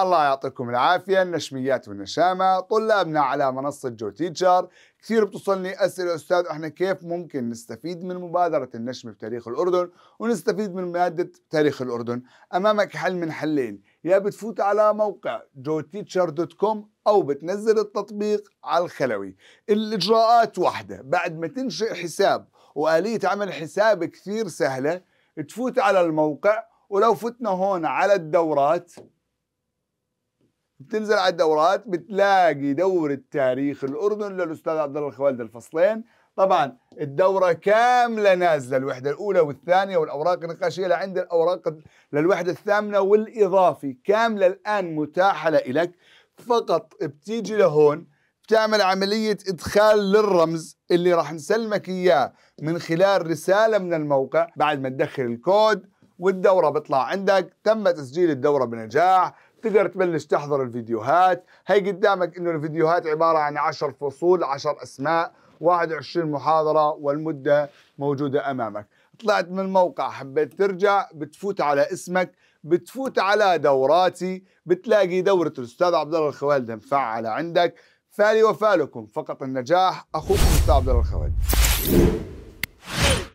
الله يعطيكم العافية النشميات والنشامة طلابنا على منصة جو تيتشر كثير بتوصلني أسئلة أستاذ إحنا كيف ممكن نستفيد من مبادرة النشم تاريخ الأردن ونستفيد من مادة تاريخ الأردن أمامك حل من حلين يا بتفوت على موقع دوت كوم أو بتنزل التطبيق على الخلوي الإجراءات واحدة بعد ما تنشئ حساب وآلية عمل حساب كثير سهلة تفوت على الموقع ولو فتنا هون على الدورات بتنزل على الدورات بتلاقي دورة تاريخ الأردن للأستاذ عبد الله الخوالد الفصلين طبعا الدورة كاملة نازلة الوحدة الأولى والثانية والأوراق النقاشية لعند الأوراق للوحدة الثامنة والإضافي كاملة الآن متاحة لإلك فقط بتيجي لهون بتعمل عملية إدخال للرمز اللي راح نسلمك إياه من خلال رسالة من الموقع بعد ما تدخل الكود والدورة بطلع عندك تم تسجيل الدورة بنجاح تقدر تبلش تحضر الفيديوهات هي قدامك انه الفيديوهات عباره عن 10 فصول 10 اسماء 21 محاضره والمده موجوده امامك طلعت من الموقع حبيت ترجع بتفوت على اسمك بتفوت على دوراتي بتلاقي دوره الاستاذ عبد الله الخوالد مفعله عندك فالي وفالكم فقط النجاح اخوكم الاستاذ عبد الله الخوالد